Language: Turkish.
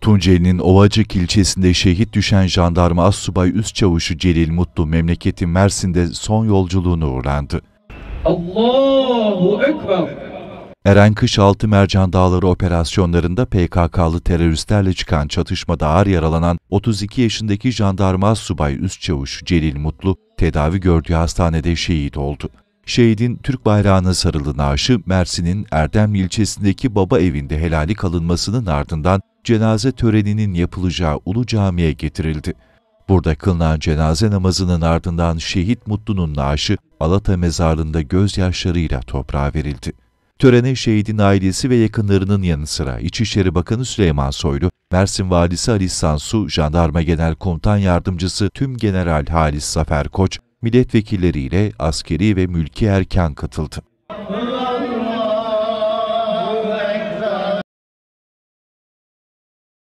Tunceli'nin Ovacık ilçesinde şehit düşen jandarma Assubay Üst Çavuşu Celil Mutlu memleketi Mersin'de son yolculuğunu uğrandı. Allahu Ekber. Eren Kışaltı Mercan Dağları operasyonlarında PKK'lı teröristlerle çıkan çatışmada ağır yaralanan 32 yaşındaki jandarma subay üst çavuş Celil Mutlu tedavi gördüğü hastanede şehit oldu. Şehidin Türk bayrağına sarılı naaşı Mersin'in Erdem ilçesindeki baba evinde helali kalınmasının ardından cenaze töreninin yapılacağı Ulu Cami'ye getirildi. Burada kılınan cenaze namazının ardından şehit Mutlu'nun naaşı Alata mezarlığında gözyaşlarıyla toprağa verildi. Törene şehidin ailesi ve yakınlarının yanı sıra İçişleri Bakanı Süleyman Soylu, Mersin Valisi Ali Sansu, Jandarma Genel Komutan Yardımcısı Tüm General Halis Zafer Koç, milletvekilleriyle askeri ve mülki erken katıldı.